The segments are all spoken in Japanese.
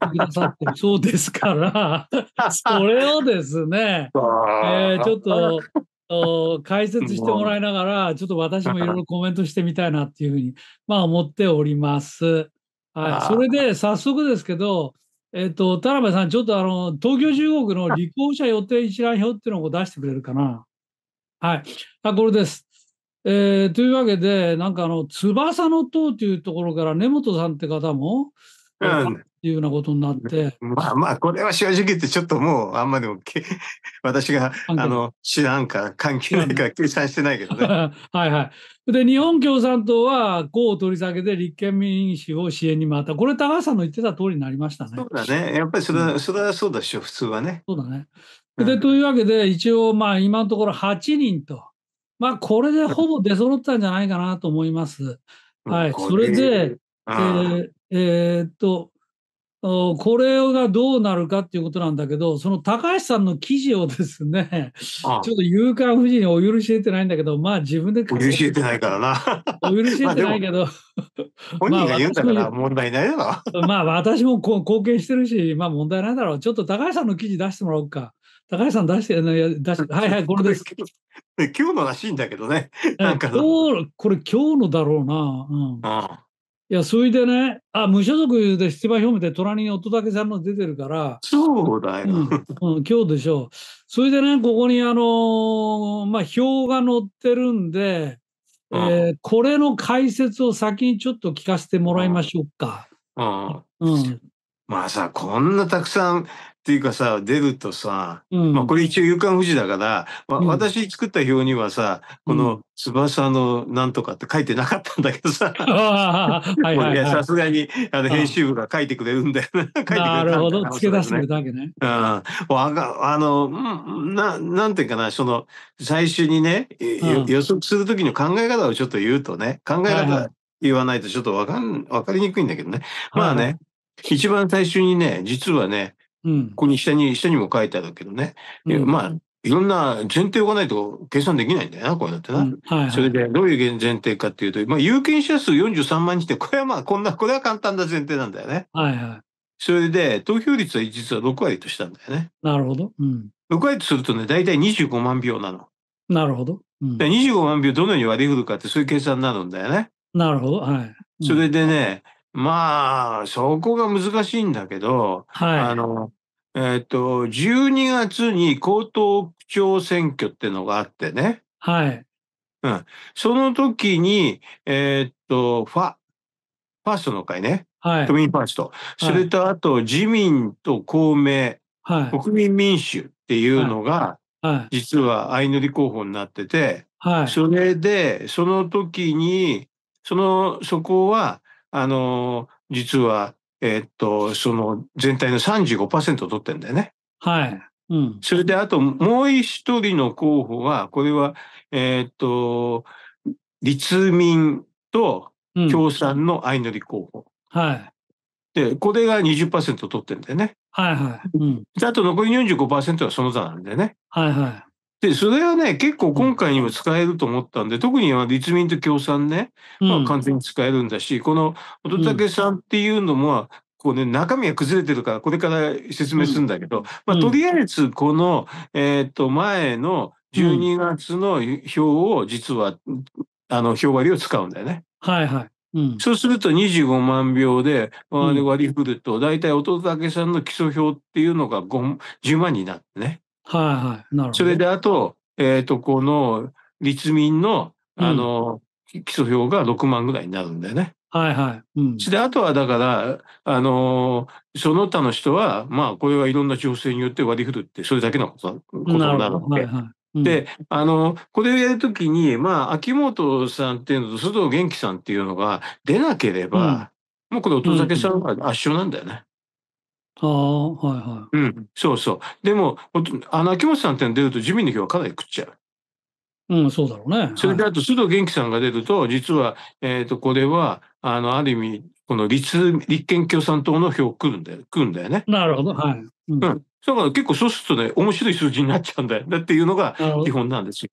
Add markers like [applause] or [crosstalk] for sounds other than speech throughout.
くださってるそうですから、それをですね、[laughs] えー、ちょっと解説してもらいながら、ちょっと私もいろいろコメントしてみたいなっていうふうに、まあ、思っております。はい、それで早速ですけど、えっ、ー、と、田辺さん、ちょっとあの、東京中国の立候補者予定一覧表っていうのを出してくれるかな。はい。あ、これです。えー、というわけで、なんかあの、翼の塔というところから根本さんって方も、いうようなことになって。まあまあ、これは正直言ってちょっともう、あんまでも、[laughs] 私が、あの、知らんか、関係ないから計算してないけどね。[laughs] はいはい。で、日本共産党は、こう取り下げて立憲民主を支援に回った。これ、高橋さんの言ってた通りになりましたね。そうだね。やっぱりそれは、うん、それはそうだしょ、普通はね。そうだね。で、というわけで、一応、まあ、今のところ8人と。まあ、これでほぼ出揃ったんじゃないかなと思います。はい。それで、えー、えー、っと、これがどうなるかっていうことなんだけど、その高橋さんの記事をですね、ああちょっと夕刊富士にお許し得てないんだけど、まあ自分で。お許し得てないからな。お許し得てないけど。本人が言うんだから問題ないだろ。まあ私も貢献してるし、まあ問題ないだろう。ちょっと高橋さんの記事出してもらおうか。高橋さん出して、出して、[laughs] はいはい、これです。今日のらしいんだけどね。なんか今これ今日のだろうな。うん。ああいや、それでね、あ、無所属で出馬表明で隣に乙武さんの出てるから。そうだよ。うん、今日でしょう。それでね、ここにあのー、まあ、表が載ってるんで、えー、これの解説を先にちょっと聞かせてもらいましょうか。うん。うん、まあさ、こんなたくさんっていうかさ、出るとさ、うん、まあこれ一応夕刊富士だから、まあ、私作った表にはさ、うん、この翼のなんとかって書いてなかったんだけどさ、[laughs] さすがにあの編集部が書いてくれるんだよな、ね、[laughs] 書いてくれなるほど、付け出してくれたわけね。うん。あの、ななんていうかな、その、最初にね、予測するときの考え方をちょっと言うとね、考え方言わないとちょっとわかん、わかりにくいんだけどね。まあね、はいはい、一番最初にね、実はね、ここに下に、下にも書いてあるけどね。うん、まあ、いろんな前提がないと計算できないんだよな、こうやってな。うんはいはい、それで、どういう前提かっていうと、まあ、有権者数43万人って、これはまあ、こんな、これは簡単な前提なんだよね。はいはい。それで、投票率は実は6割としたんだよね。なるほど。うん、6割とするとね、大体25万票なの。なるほど。うん、25万票どのように割り振るかって、そういう計算になるんだよね。なるほど。はい。それでね、まあ、そこが難しいんだけど、はい、あの、えっ、ー、と、12月に江東区長選挙ってのがあってね。はい。うん。その時に、えっ、ー、と、ファ、ファーストの会ね。はい。都民ファースト。それと、あと、自民と公明、はい、国民民主っていうのが、はい、実は相乗り候補になってて、はい、それで、その時に、その、そこは、あの、実は、えー、っと、その全体の35%取ってんだよね。はい。うん、それで、あともう一人の候補は、これは、えー、っと、立民と共産の相乗り候補。うん、はい。で、これが20%取ってんだよね。はいはい。うん、であと残り45%はその他なんだよね。はいはい。で、それはね、結構今回にも使えると思ったんで、特に立民と共産ね、まあ、完全に使えるんだし、うん、この乙武さんっていうのも、こうね、中身が崩れてるから、これから説明するんだけど、うん、まあ、とりあえず、この、えっ、ー、と、前の12月の表を、実は、あの、票割りを使うんだよね。はいはい。うん、そうすると25万票で割り振ると、大体乙武さんの基礎票っていうのが10万になってね。はいはい。なるほど。それであと、えっ、ー、と、この立民の、あの、うん、基礎票が6万ぐらいになるんだよね。はいはい。うん、で、あとはだから、あのその他の人は、まあ、これはいろんな情勢によって割り振るって、それだけのことなので。はいはい、で、あのこれをやるときに、まあ、秋元さんっていうのと、須藤元気さんっていうのが出なければ、うん、もうこれ、音酒さんが圧勝なんだよね。ああ、はいはい。うん、そうそう。でも、あの、秋元さんって出ると自民の票はかなり食っちゃう。うん、そうだろうね。それであと、須藤元気さんが出ると、実は、えっ、ー、と、これは、あの、ある意味、この立、立憲共産党の票来るんだよ、来るんだよね。なるほど、はい。うん。うん、だから結構そうするとね、面白い数字になっちゃうんだよ。[laughs] だっていうのが基本なんです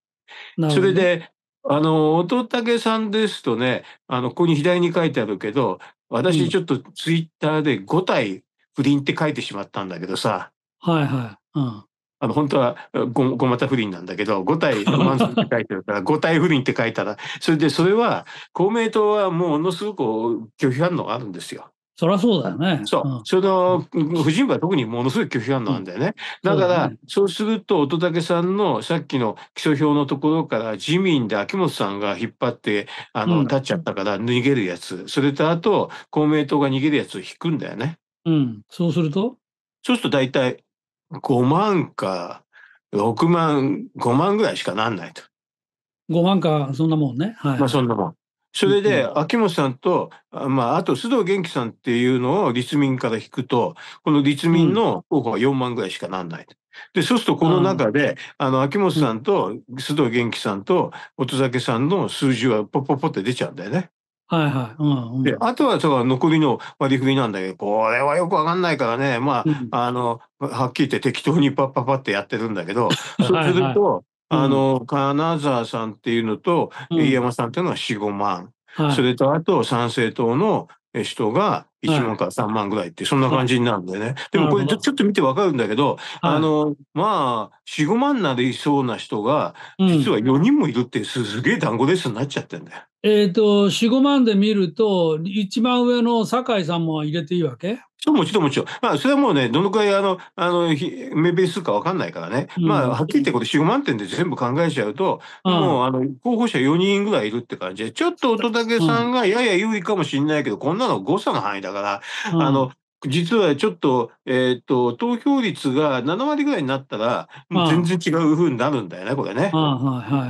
よ。それで、あの、乙武さんですとね、あの、ここに左に書いてあるけど、私ちょっとツイッターで5体不倫って書いてしまったんだけどさ。はいはい。うん。あの、本当はご、ごまた不倫なんだけど、五体ロマンスって書いてるから、[laughs] 五体不倫って書いたら、それで、それは、公明党はもうものすごく拒否反応があるんですよ。そりゃそうだよね。そう。うん、その、婦人部は特にものすごい拒否反応なんだよね。うん、だから、そう、すると、乙武さんのさっきの基礎表のところから、自民で秋元さんが引っ張って、あの、立っちゃったから逃げるやつ、うん、それとあと、公明党が逃げるやつを引くんだよね。うん。そうするとそうすると大体5万か6万、5万ぐらいしかなんないと。5万か、そんなもんね。はい。まあそんなもん。それで、秋元さんと、まあ、あと須藤元気さんっていうのを立民から引くと、この立民の候補は4万ぐらいしかなんない。で、そうするとこの中で、あの、秋元さんと須藤元気さんと乙酒さんの数字はポッポッポって出ちゃうんだよね。はいはい。うんうん、で、あとはその残りの割り振りなんだけど、これはよくわかんないからね、まあ、うん、あの、はっきり言って適当にパッパッパってやってるんだけど、そ [laughs] うすると、はいはい、あの、金沢さんっていうのと、飯山さんっていうのは4、5万。はい、それとあと参政党の人が1万から3万ぐらいって、そんな感じになるんだよね。はい、でもこれちょっと見てわかるんだけど、はい、あの、まあ、4、5万なりそうな人が、実は4人もいるってすげえ団子レすスになっちゃってんだよ。えっ、ー、と、4、5万で見ると、一番上の酒井さんも入れていいわけそうもちろんもちろん。まあ、それはもうね、どのくらいあの、あの、名ベースかわかんないからね。うん、まあ、はっきり言ってこれ4、5万点で全部考えちゃうと、うん、もう、あの、候補者4人ぐらいいるって感じで、ちょっと乙武さんがやや優位かもしれないけど、うん、こんなの誤差の範囲だから、あの、実はちょっと、えっ、ー、と、投票率が7割ぐらいになったら、もう全然違うふうになるんだよね、これね。だ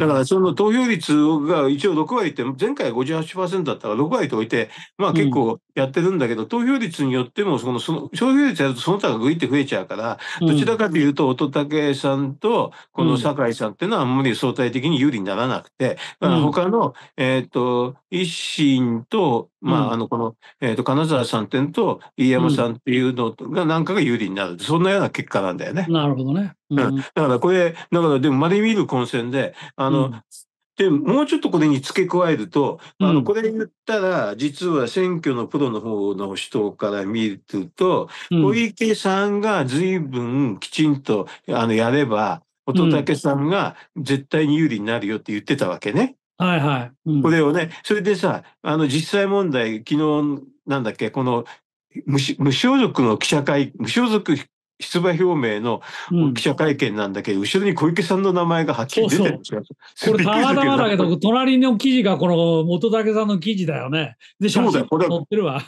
からその投票率が一応6割って、前回58%だったら6割と置いて、まあ結構やってるんだけど、うん、投票率によってもその、その、消費率やるとその他がぐいって増えちゃうから、どちらかというと、乙武さんと、この酒井さんっていうのはあんまり相対的に有利にならなくて、うん、他の、えっ、ー、と、維新と、まあ、あの、この、えっ、と、金沢さん点と飯山さんっていうのが、なんかが有利になる。そんなような結果なんだよね。なるほどね。うん。だからこれ、だからでも、まれ見る混戦で、あの、で、もうちょっとこれに付け加えると、あの、これ言ったら、実は選挙のプロの方の人から見ると、小池さんが随分きちんと、あの、やれば、乙武さんが絶対に有利になるよって言ってたわけね。はいはい。うん、これをね、それでさ、あの実際問題、昨日なんだっけ、この無無所属の記者会、無所属出馬表明の記者会見なんだけど、うん、後ろに小池さんの名前がはっきり出てるんですよ。そうそうこれたまたまだけど、隣の記事がこの元武さんの記事だよね。で、写真載ってるわ。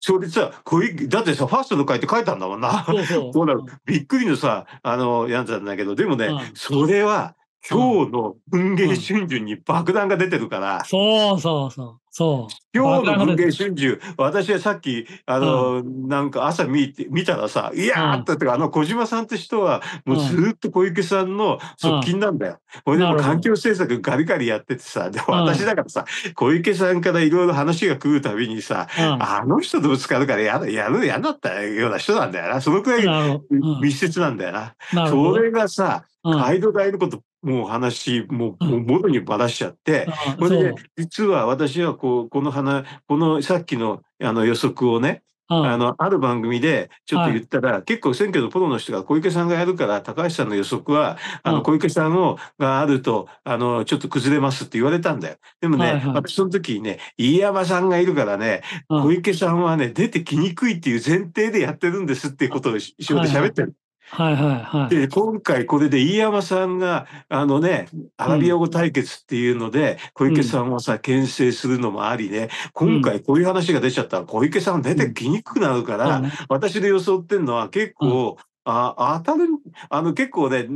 それさ小池、だってさ、ファーストの会って書いたんだもんな。うびっくりのさ、あの、やつなんだけど、でもね、うん、それは、今日の文藝春秋に爆弾が出てるから。そうそうそう。そう。今日の文藝春秋、私はさっき、あの、なんか朝見て、見たらさ、いやーって、あの小島さんって人は、もうずっと小池さんの側近なんだよ。これ俺でも環境政策ガリガリやっててさ、でも私だからさ、小池さんからいろいろ話が来るたびにさ、あの人とぶつかるからやる、やる、やんだったような人なんだよな。そのくらい密接なんだよな。それがさ、街道代のこともう話、もう、もろにばらしちゃって、これで、実は私はこう、この花、このさっきのあの予測をね、あの、ある番組でちょっと言ったら、はい、結構選挙のプロの人が小池さんがやるから、高橋さんの予測は、あの、小池さんを、があると、あの、ちょっと崩れますって言われたんだよ。でもね、はいはい、私その時にね、飯山さんがいるからね、小池さんはね、出てきにくいっていう前提でやってるんですっていうことを一緒で喋ってる。はいはいはい。で、今回これで飯山さんが、あのね、アラビア語対決っていうので、小池さんをさ、牽制するのもありね、今回こういう話が出ちゃったら、小池さん出てきにくくなるから、私で予想ってんのは結構、あ当たる、あの結構ね、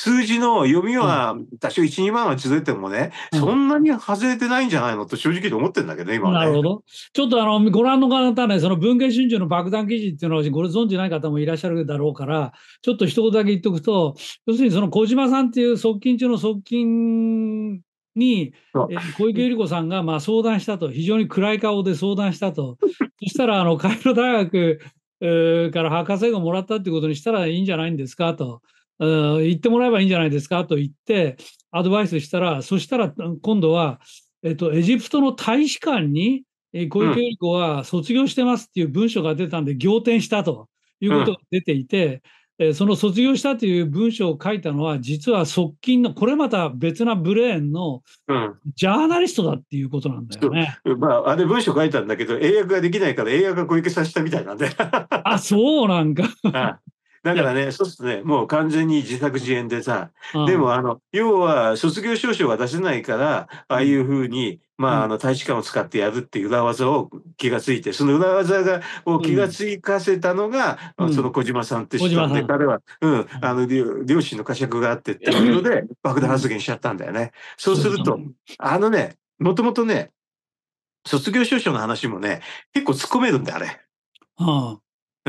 数字の読みは多少1、うん、2万はずれてもね、そんなに外れてないんじゃないのと正直思ってるんだけど今ね。なるほど。ちょっとあの、ご覧の方ね、その文藝春秋の爆弾記事っていうのをご存じない方もいらっしゃるだろうから、ちょっと一言だけ言っておくと、要するにその小島さんっていう側近中の側近に、小池百合子さんがまあ相談したと、非常に暗い顔で相談したと。[laughs] そしたら、あの、カイロ大学、えから博士号もらったってことにしたらいいんじゃないんですかと。言ってもらえばいいんじゃないですかと言ってアドバイスしたらそしたら今度は、えっと、エジプトの大使館に小池百合子は卒業してますっていう文書が出たんで仰天したということが出ていて、うん、その卒業したという文書を書いたのは実は側近のこれまた別なブレーンのジャーナリストだっていうことなんだよね。うん、まあ、あれ文書書いたんだけど英訳ができないから英訳が小池さしたみたいなんで。[laughs] あそうなんかだからね、そうするとね、もう完全に自作自演でさ、うん、でもあの、要は卒業証書は出せないから、ああいうふうに、まあ、あの、大使館を使ってやるっていう裏技を気がついて、その裏技が、を気がつかせたのが、うん、その小島さんって人で、彼は、うん、あの、両親の呵責があってっていうので、[laughs] 爆弾発言しちゃったんだよね。そうすると、あのね、もともとね、卒業証書の話もね、結構突っ込めるんだ、あれ。はあ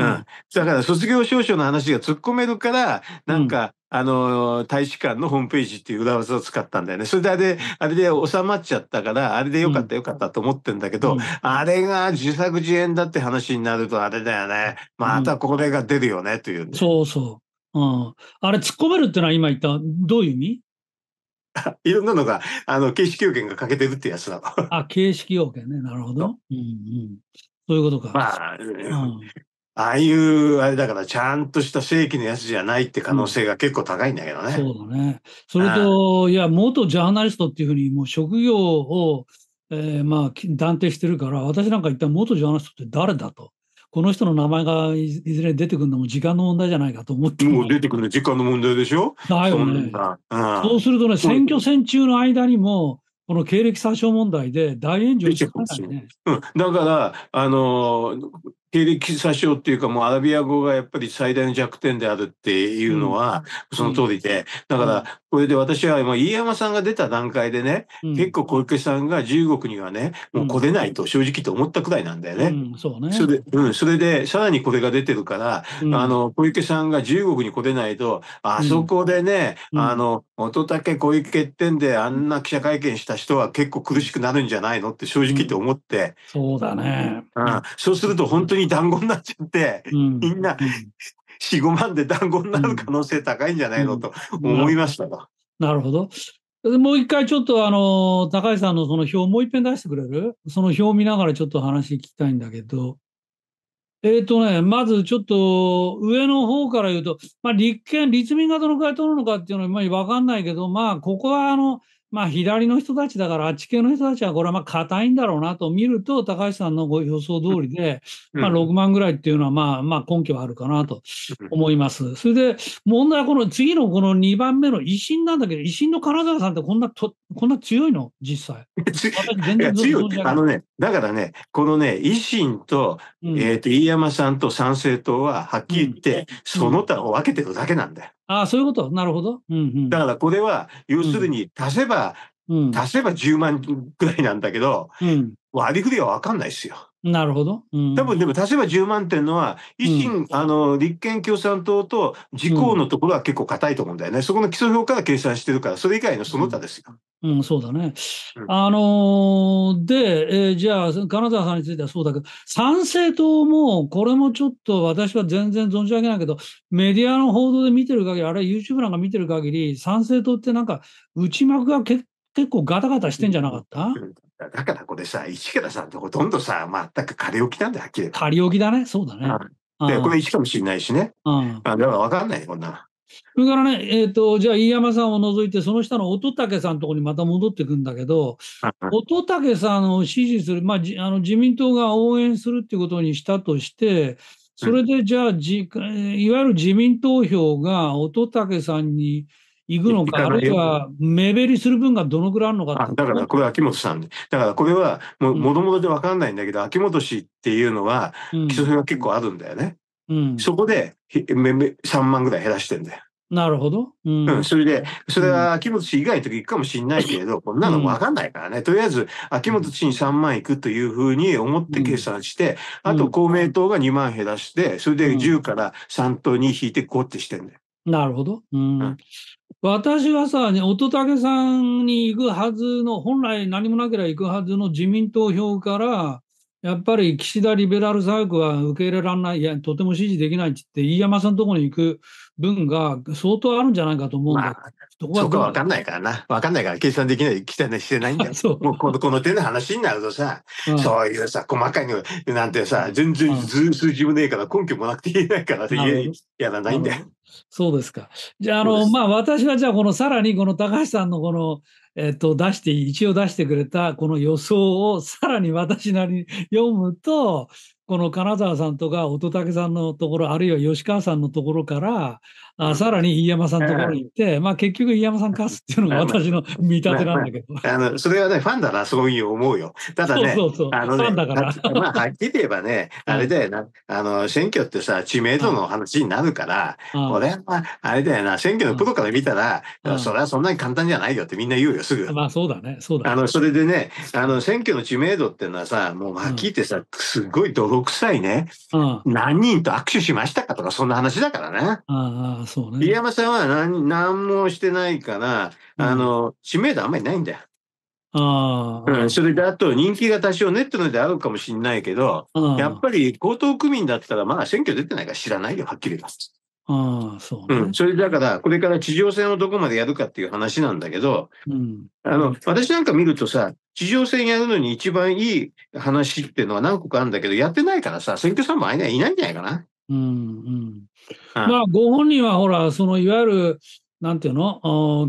うん、だから卒業証書の話が突っ込めるから、なんか、うん、あの、大使館のホームページっていう裏技を使ったんだよね。それであれ、あれで収まっちゃったから、あれでよかったよかったと思ってんだけど、うん、あれが自作自演だって話になるとあれだよね。またこれが出るよね、という、ね、そうそう。うん。あれ突っ込めるってのは今言った、どういう意味 [laughs] いろんなのが、あの、形式要件が欠けてるってやつだあ、形式要件ね。なるほど。うんうん。そういうことか。まあ、うん、ああいう、あれだから、ちゃんとした正規のやつじゃないって可能性が結構高いんだけどね。うん、そうだね。それと、いや、元ジャーナリストっていうふうに、もう職業を、えー、まあ、断定してるから、私なんか一体元ジャーナリストって誰だと。この人の名前がいずれ出てくるのも時間の問題じゃないかと思ってもう出てくるの時間の問題でしょだよね。そうするとね、選挙戦中の間にも、この経歴詐称問題で大炎上して、ね、うん、だから、あのー、経歴詐称っていうか、もうアラビア語がやっぱり最大の弱点であるっていうのは、その通りで、だから、これで私は、もう飯山さんが出た段階でね、結構小池さんが中国にはね、もう来れないと正直と思ったくらいなんだよね。そうね。それで、うん、それで、さらにこれが出てるから、あの、小池さんが中国に来れないと、あそこでね、あの、乙武小池ってんであんな記者会見した人は結構苦しくなるんじゃないのって正直と思って。そうだね。うん。そうすると本当にに団子になっちゃって、うん、みんな四五万で団子になる可能性高いんじゃないの、と思いましたが。なるほど。もう一回ちょっとあの、高橋さんのその表もう一遍出してくれるその表を見ながらちょっと話聞きたいんだけど。えっ、ー、とね、まずちょっと上の方から言うと、まあ立憲、立民がどのくらい取るのかっていうのはまあわかんないけど、まあここはあの、まあ、左の人たちだから、あっち系の人たちは、これはまあ、硬いんだろうなと見ると、高橋さんのご予想通りで、まあ、6万ぐらいっていうのは、まあ、まあ、根拠はあるかなと思います。それで、問題はこの次のこの2番目の維新なんだけど、維新の金沢さんってこんなと、こんな強いの実際。全然強い。あのね、だからね、このね、維新と、えっ、と、飯山さんと参政党は、はっきり言って、その他を分けてるだけなんだよ。ああ、そういうこと。なるほど。うんうん、だからこれは、要するに足せば、うん、足せば10万ぐらいなんだけど、うん、割り振りは分かんないですよ。なるほど。うん、多分でも、例えば10万点のは、維新、うん、あの、立憲共産党と自公のところは結構硬いと思うんだよね。うん、そこの基礎表から計算してるから、それ以外のその他ですよ。うん、そうだね。あのー、で、えー、じゃあ、金沢さんについてはそうだけど、賛成党も、これもちょっと私は全然存じ上げないけど、メディアの報道で見てる限り、あれ YouTube なんか見てる限り、賛成党ってなんか、内幕が結構ガタガタしてんじゃなかった、だからこれさ、市倉さんとほとんどさ、全く仮置きなんだよ、はっきり。仮置きだね、そうだね。うん、で、これ石かもしれないしね。うん。あだから分かんないこんな。それからね、えっ、ー、と、じゃあ、飯山さんを除いて、その下の乙武さんのところにまた戻ってくんだけど、乙武さんを支持する、まあ、あの自民党が応援するっていうことにしたとして、それでじゃあじ、いわゆる自民投票が乙武さんに、行くのか、あるいは目減りする分がどのぐらいあるのかだからこれ、は秋元さんで、だからこれはもともとで分かんないんだけど、うん、秋元氏っていうのは、基礎編が結構あるんだよね。うん、そこで3万ぐらい減らしてんだよ。なるほど。うん、うん、それで、それは秋元氏以外の時行くかもしれないけれど、うん、こんなのわかんないからね。とりあえず、秋元氏に3万行くというふうに思って計算して、うん、あと公明党が2万減らして、それで10から3と2引いて5ってしてんだよ。なるほど。うん、うん、私はさ、乙武さんに行くはずの、本来何もなければ行くはずの自民党票から、やっぱり岸田リベラル左翼は受け入れられない、いや、とても支持できないって言って、飯山さんのところに行く分が相当あるんじゃないかと思うんだ。まあ、どこがそこ分かんないからな。分かんないから計算できない、期待してないんだよ。[laughs] そう。もうこのこの手の話になるとさ、うん、そういうさ、細かいのなんてさ、全然数字もねえから、根拠もなくて言えないからってやらないんだよ。そうですか。じゃあ、あの、まあ、私はじゃあ、このさらにこの高橋さんのこの、えっと、出して、一応出してくれたこの予想をさらに私なりに読むと、この金沢さんとか乙武さんのところ、あるいは吉川さんのところから、あさらに飯山さんのところに行って、まあ結局飯山さん勝つっていうのが私の見立てなんだけど。あのそれはね、ファンだな、そういう思うよ。ただね、そうそうそうあの、ね、ファンだから。まあ、はっきり言えばね、[laughs] あれだよな、あの、選挙ってさ、知名度の話になるから、俺は、まあ、あれだよな、選挙のプロから見たら、それはそんなに簡単じゃないよってみんな言うよ、すぐ。まあそうだね、そうだ、ね、あの、それでね、あの、選挙の知名度っていうのはさ、もうはっきりってさ、すごい泥臭いね、何人と握手しましたかとか、そんな話だからね。そうね。入山さんは何何もしてないから、うん、あの、知名度あんまりないんだよ。あうん、それであと人気が多少ネットのであるかもしれないけど、やっぱり江東区民だったらまだ選挙出てないから知らないよ、はっきり言います。あそう、ね、うん、それだから、これから地上戦をどこまでやるかっていう話なんだけど、うん、あの私なんか見るとさ、地上戦やるのに一番いい話っていうのは何個かあるんだけど、やってないからさ、選挙さんもあいないいないんじゃないかな。うんうん、まあご本人はほらそのいわゆるなんていうの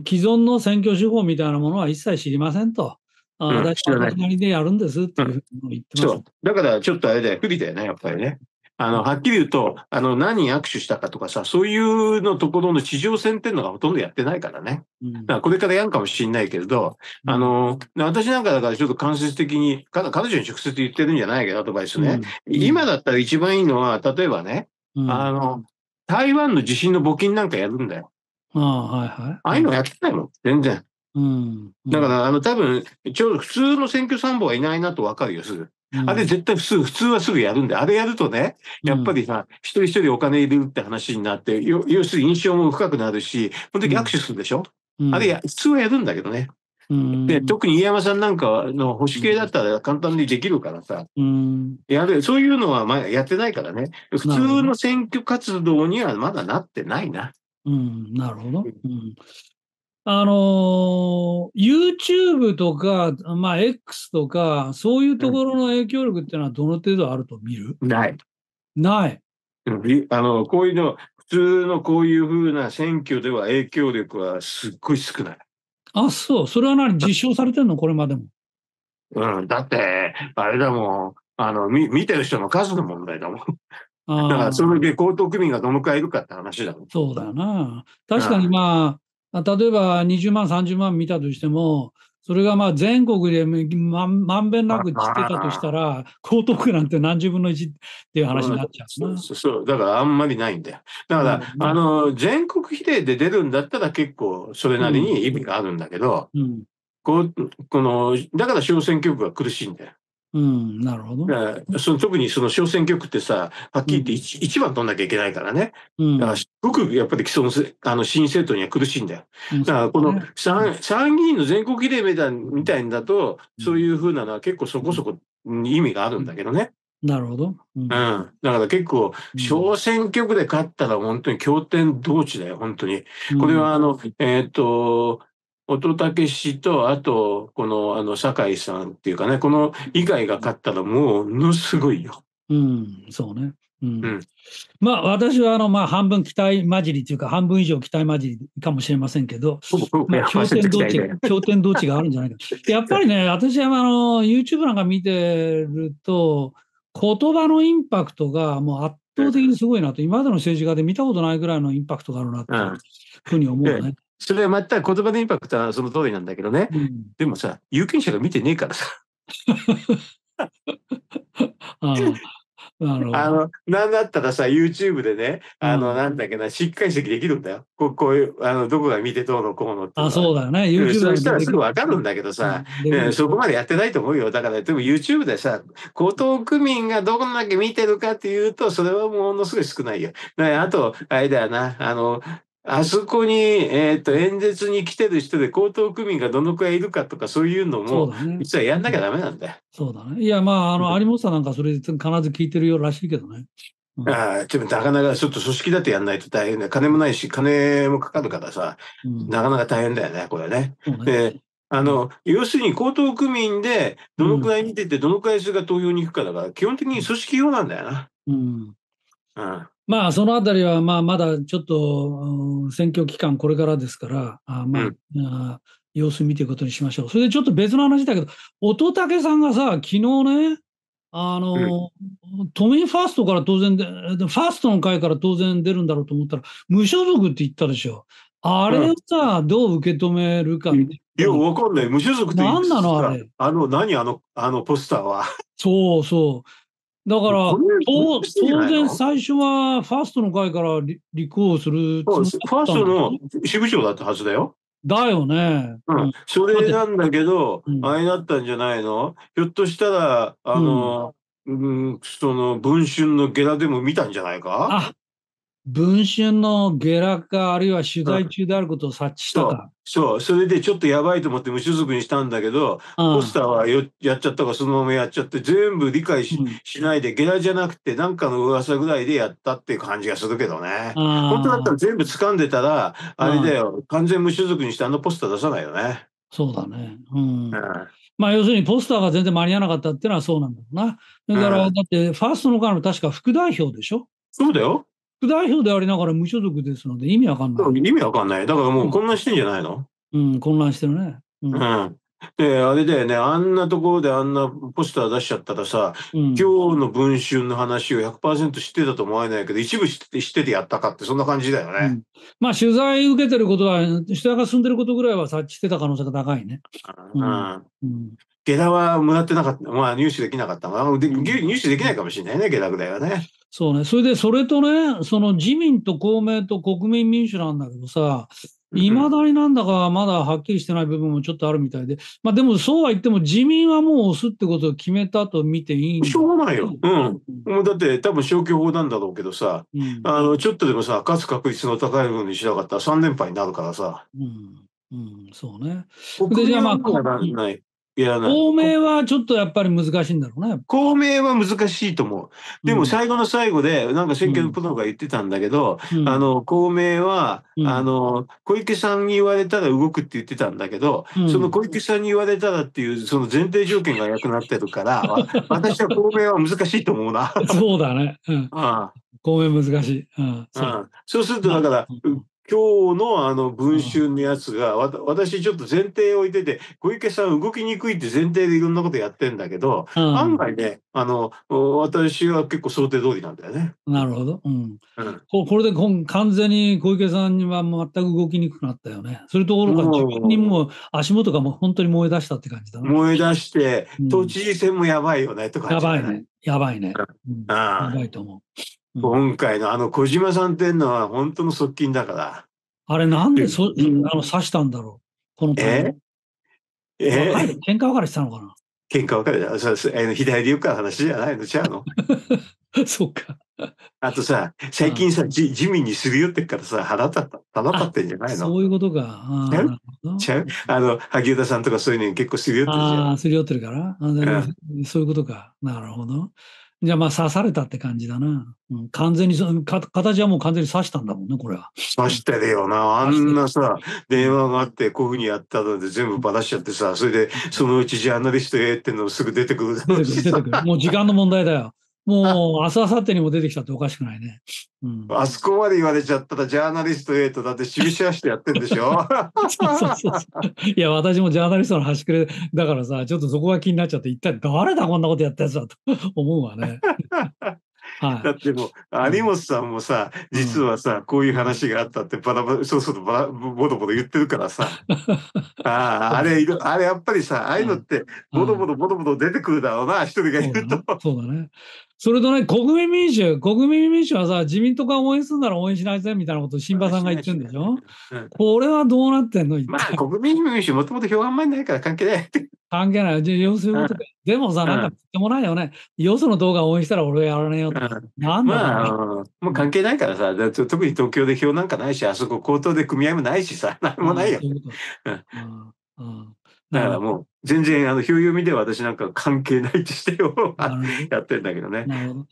既存の選挙手法みたいなものは一切知りませんと。ああ、私はでやるんですっていう言ってます、うんうだからちょっとあれだよ、不利だよね、やっぱりね。あの、はっきり言うと、あの、何握手したかとかさ、そういうのところの地上戦っていうのがほとんどやってないからね。うん、だからこれからやるかもしれないけれど、あの、私なんかだからちょっと間接的に、彼女に直接言ってるんじゃないけど、アドバイスね。今だったら一番いいのは、例えばね、あの、台湾の地震の募金なんかやるんだよ。ああ、はいはい。ああいうのやってないもん、全然。うん。だから、あの、多分、ちょうど普通の選挙参謀はいないなとわかるよ、すぐ。あれ絶対普通、普通はすぐやるんで、あれやるとね、やっぱりさ、うん、一人一人お金入れるって話になって、要するに印象も深くなるし、この時握手するでしょ、うん、あれや、普通はやるんだけどね。で特に飯山さんなんかの保守系だったら簡単にできるからさ、うん、やるそういうのはまやってないからね普通の選挙活動にはまだなってないな。うん、なるほど、うん、あの YouTube とか、まあ、X とかそういうところの影響力っていうのはどの程度あると見る、ない。ない。あのこういうの普通のこういうふうな選挙では影響力はすっごい少ない。あ、そう。それは何実証されてんのこれまでも。うん。だって、あれだもん。あの、み見てる人の数の問題だもん。ああ。だからその下校と組員がどのくらいいるかって話だもん。そうだな。確かにまあ、例えば20万、30万見たとしても、それがまあ全国でまんべんなく散ってたとしたら、江東区なんて何十分の1っていう話になっちゃうな、うそうそうだからあんまりないんだよ。だから、うん、あの、全国比例で出るんだったら結構それなりに意味があるんだけど、うん、こうこの、だから小選挙区が苦しいんだよ。うん、なるほど。その特にその小選挙区ってさ、はっきり言って一、うん、番取んなきゃいけないからね。うん、だからすごくやっぱり既存あの新政党には苦しいんだよ。うん、だからこの参,、参議院の全国比例みたいんだと、そういうふうなのは結構そこそこ意味があるんだけどね。なるほど。うん。うん、だから結構、小選挙区で勝ったら本当に経典同地だよ、本当に。これはあの、えっ、と、乙武氏と、あと、この、あの、酒井さんっていうかね、この以外が勝ったらもう、ものすごいよ。うん、そうね。うん、うん、まあ私はあのまあ半分期待混じりというか半分以上期待混じりかもしれませんけど、ま点同値頂点同値があるんじゃないか [laughs] やっぱりね私はあの YouTube なんか見てると言葉のインパクトがもう圧倒的にすごいなと今までの政治家で見たことないぐらいのインパクトがあるなというふうに思うね。[laughs] それはまた言葉のインパクトはその通りなんだけどね。うん、でもさ、有権者が見てねえからさ。[laughs] あの、なんだったらさ、YouTube でね、あの、なんだっけな、しっかり指できるんだよ。こうこういう、あの、どこが見てどうのこうのあ、そうだよね。YouTube そうしたらすぐわかるんだけどさ、ん、そこまでやってないと思うよ。だから、でも YouTube でさ、江東区民がどこだけ見てるかっていうと、それはものすごい少ないよ。あと、あれだよな、あの、あそこに、えっ、ー、と、演説に来てる人で江東区民がどのくらいいるかとか、そういうのも、ね、実はやんなきゃだめなんだよ。そうだね。いや、まあ、あの、有本さんなんかそれ必ず聞いてるようらしいけどね。うん、ああ、でもなかなかちょっと組織だとやんないと大変だ。金もないし、金もかかるからさ、うん、なかなか大変だよね、これね。で、あの、要するに江東区民で、どのくらい見てて、どのくらい数が投票に行くかだから、基本的に組織用なんだよな。うん。うんまあ、そのあたりは、まあ、まだちょっと、選挙期間これからですから、あまあ、うんあ、様子見ていくことにしましょう。それでちょっと別の話だけど、乙武さんがさ、昨日ね、あの、うん、都民ファーストから当然で、ファーストの会から当然出るんだろうと思ったら、無所属って言ったでしょ。あれをさ、うん、どう受け止めるかいや、わかんない。無所属って何なのあれ。あの、何あの、あのポスターは。[laughs] そうそう。だから、当然最初はファーストの会から立候補するファーストの支部長だったはずだよ。だよね。うん。それなんだけど、あれだったんじゃないのひょっとしたら、あの、うん、うん、その、文春のゲラでも見たんじゃないかあ、文春の下落か、あるいは取材中であることを察知したか。そう、それでちょっとやばいと思って無所属にしたんだけど、うん、ポスターはよやっちゃったかそのままやっちゃって、全部理解ししないで、ゲラじゃなくて、なんかの噂ぐらいでやったっていう感じがするけどね。本当だったら全部掴んでたら、あれだよ、完全無所属にしてあのポスター出さないよね。そうだね。うん。うんまあ、要するにポスターが全然間に合わなかったっていうのはそうなんだろうな。だから、だって、ファーストの会の確か副代表でしょそうだよ。副代表でありながら無所属ですので意味わかんない。意味わかんない。だからもう混乱してんじゃないの、うん、うん、混乱してるね。うん、うんで、あれだよね、あんなところであんなポスター出しちゃったらさ、うん、今日の文春の話を100%知ってたと思えないけど、一部知って知っててやったかって、そんな感じだよね。うん、まあ、取材受けてることは、取材が進んでることぐらいは察知してた可能性が高いね。うん。うん、下駄はもらってなかった、まあ、入手できなかった。まあ、入手できないかもしれないね、下駄ぐらいはね。そうね。それで、それとね、その自民と公明と国民民主なんだけどさ、いまだになんだかまだはっきりしてない部分もちょっとあるみたいで、まあでもそうは言っても自民はもう押すってことを決めたと見ていいしょうがないよ。うん。もうだって多分消去法なんだろうけどさ、うん、あの、ちょっとでもさ、勝つ確率の高い部分にしなかったら3連敗になるからさ。うん。うん、そうね。国民はまあ、ない。いや公明はちょっとやっぱり難しいんだろうね、公明は難しいと思う。でも最後の最後で、なんか選挙のプロが言ってたんだけど、うん、あの、公明は、うん、あの、小池さんに言われたら動くって言ってたんだけど、うん、その小池さんに言われたらっていう、その前提条件がなくなってるから、[laughs] 私は公明は難しいと思うな。そうだね。うん。[laughs] ああ公明難しい。うん。そうすると、だから、今日のあの文春のやつが、私ちょっと前提を置いてて、小池さん動きにくいって前提でいろんなことやってんだけど、うん、案外ね、あの、私は結構想定通りなんだよね。なるほど。うん。うん、これで今完全に小池さんには全く動きにくくなったよね。それところか自分にも足元がもう本当に燃え出したって感じだ、ね、燃え出して、都知事選もやばいよね、とか、やばいね。やばいね。うん、やばいと思う。今回のあの小島さんっていうのは本当の側近だから。あれなんでそ、うん、あの刺したんだろうこのえええ喧嘩別れしたのかな喧嘩別れた。そうそう。左で言うから話じゃないのちゃうの [laughs] そっか。あとさ、最近さ、じ自民にすり寄ってからさ、腹立った、腹立ってんじゃないのそういうことか。あの、萩生田さんとかそういうのに結構すり寄ってるじゃん。ああ、すり寄ってるから、うん、そういうことか。なるほど。じゃあまあ刺されたって感じだな。うん、完全にか、形はもう完全に刺したんだもんね、これは。刺してるよな。あんなさ、電話があって、こういうふうにやったので全部ばらしちゃってさ、それで、そのうちジャーナリストへってのすぐ出てくる。出てくる。もう時間の問題だよ。もう、明日、明後日にも出てきたっておかしくないね。うん、あそこまで言われちゃったら、ジャーナリスト A とだって、シビシャしてやってんでしょそうそうそういや、私もジャーナリストの端くれだからさ、ちょっとそこが気になっちゃって、一体誰だ、こんなことやったやつだと思うわね。はい、だってもう、有本さんもさ、実はさ、こういう話があったってばらばそうそうとバぼボドボド言ってるからさ。ああ、[laughs] れ、あれやっぱりさ、ああいうのって、ボドボドぼドぼ出てくるだろうな、一人がいると。そうだね。それとね、国民民主、国民民主はさ、自民党が応援するなら応援しないぜみたいなことを新馬さんが言ってるんでしょ、うん、これはどうなってんのまあ、国民民主、もともと票があんまりないから関係ない。関係ない。要するに、うん、でもさ、なんか、とてもないよね。よその動画応援したら俺はやらねえよとか。うん、なんだね、まあ、もう関係ないからさ、特に東京で票なんかないし、あそこ口頭で組合もないしさ、なんもないよ。うんだからもう全然あのうゆみでは私なんか関係ないってしてよ、[laughs] やってんだけどね。なるほど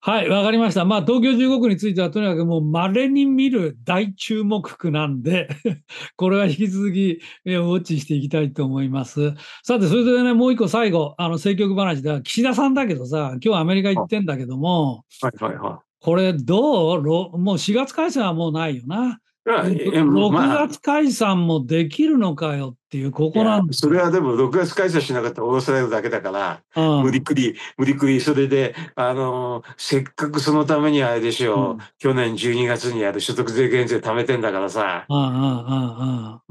はい、わかりました。まあ、東京15区については、とにかくもう稀に見る大注目区なんで [laughs] これは引き続き、ウォッチしていきたいと思います。さて、それでね、もう一個最後、あの、政局話では、岸田さんだけどさ、今日アメリカ行ってんだけども、はいはいはい。これどうもう4月改選はもうないよな。6月解散もできるのかよっていう、ここなんです、それはでも、6月解散しなかったら降ろされるだけだから、うん、無理くり、無理くり、それで、あの、せっかくそのためにあれでしょう、うん、去年12月にやる所得税減税貯めてんだからさ。弾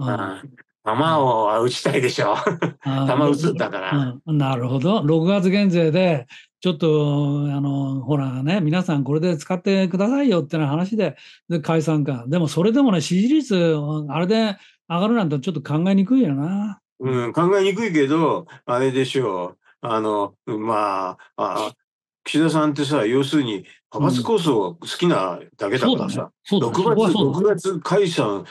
を打ちたいでしょ。[laughs] 弾打つんだから。なるほど。6月減税でちょっと、あの、ほらね、皆さんこれで使ってくださいよってな話で、で解散か。でもそれでもね、支持率、あれで上がるなんてちょっと考えにくいよな。うん、考えにくいけど、あれでしょう。あの、まあ、あ岸田さんってさ、要するに、派閥構想が好きなだけだからさ、うんねね、6月、月解散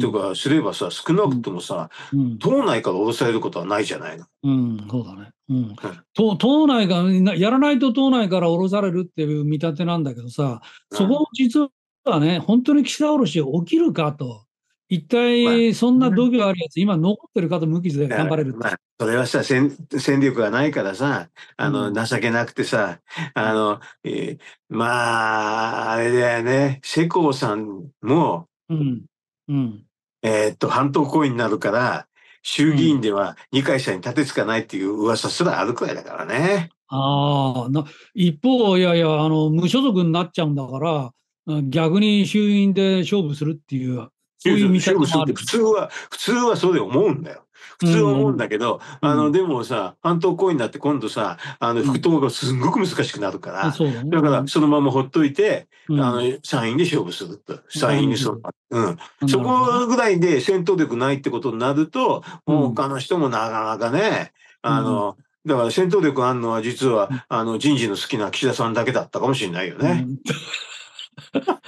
とかすればさ、うん、少なくともさ、うん、党内から降されることはないじゃないの。うん、そうだね。うん、党党内が、やらないと党内から降ろされるっていう見立てなんだけどさ、そこも実はね、本当に岸田降ろし起きるかと。一体、そんな度胸あるやつ、今残ってる方無傷で頑張れる。まあ、それはさ、戦力がないからさ、あの、情けなくてさ、あの、えー、まあ、あれだよね、世耕さんも、うん。うん。えっと、半島行為になるから、衆議院では二階さんに立てつかないっていう噂すらあるくらいだからね。うん、ああ、一方、いやいや、あの、無所属になっちゃうんだから、逆に衆院で勝負するっていうそういう見方もある。普通は、普通はそうで思うんだよ。普通は思うんだけど、うん、あの、でもさ、半島行為になって今度さ、あの、復党がすんごく難しくなるから、うん、だからそのままほっといて、うん、あの、参院で勝負すると。参院にそう、うん。そこぐらいで戦闘力ないってことになると、もう他の人もなかなかね、あの、だから戦闘力あるのは実は、あの、人事の好きな岸田さんだけだったかもしれないよね。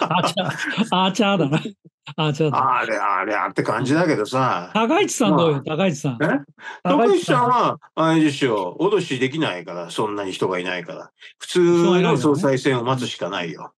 アーチャー、だな。アーチャーだ。あれあれあって感じだけどさ。高市さんどうよ、まあ、高市さん。え高市さんは、あれですよ、脅しできないから、そんなに人がいないから。普通の総裁選を待つしかないよ。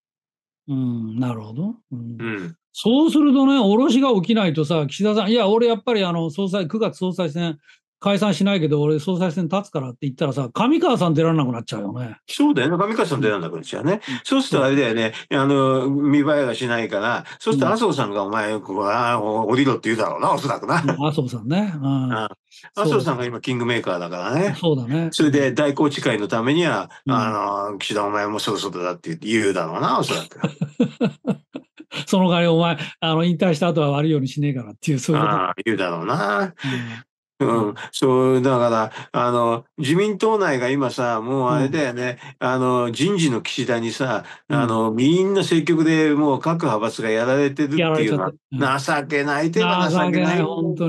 うん、なるほど。うん、うんそうするとね、おろしが起きないとさ、岸田さん、いや、俺やっぱりあの総裁、9月総裁選、解散しないけど、俺、総裁選立つからって言ったらさ、上川さん出られなくなっちゃうよね。そうだよね。上川さん出られなくなっちゃうね。うん、そうするとあれだよね。あの、見栄えがしないから、そうすると麻生さんがお前、ここあ降りろって言うだろうな、おそらくな。麻生さんね。うん。麻生さんが今、キングメーカーだからね。そうだね。それで、大公池会のためには、うん、あの、岸田お前もそろそろだって言うだろうな、おそらく。[laughs] その代わりお前、あの、引退した後は悪いようにしねえからっていう、そういうこと。ああ、言うだろうな。うん、そう、だから、あの、自民党内が今さ、もうあれだよね、うん、あの、人事の岸田にさ、うん、あの、みんな積極でもう各派閥がやられてるっていうのは、情けない手は情けない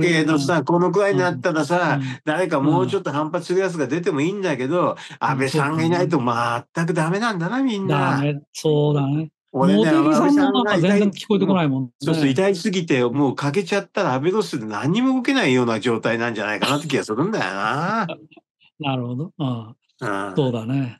けどさ、このくらいになったらさ、うん、誰かもうちょっと反発するやつが出てもいいんだけど、安倍さんがいないと全くダメなんだな、みんな。そうだね。俺ね、さんなんか全然聞こえてこないもん、ね、そうそう、痛いすぎて、もう欠けちゃったらアベノスで何も動けないような状態なんじゃないかなって気がするんだよな。[laughs] なるほど。うん、そうだね。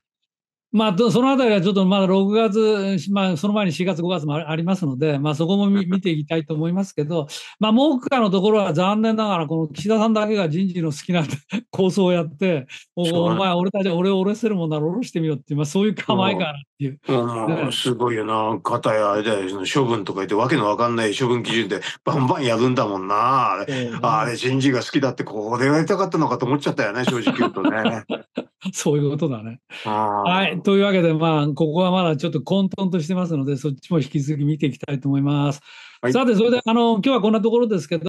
まあ、そのあたりはちょっとまだ6月、まあ、その前に4月、5月もありますので、まあ、そこも [laughs] 見ていきたいと思いますけど、まあ、目下のところは残念ながら、この岸田さんだけが人事の好きな [laughs] 構想をやって、お前、俺たち、俺を下ろせるもんなら下ろしてみようっていう、まあ、そういう構えかなっていう。うんすごいよな、かたやあれだよ、処分とか言って、わけのわかんない処分基準で、バンバンやるんだもんな、えー、あれ、人事が好きだって、ここでやりたかったのかと思っちゃったよね、正直言うとね。[laughs] そういうことだね。はいというわけで、まあ、ここはまだちょっと混沌としてますので、そっちも引き続き見ていきたいと思います。はい、さて、それで、あの、今日はこんなところですけど、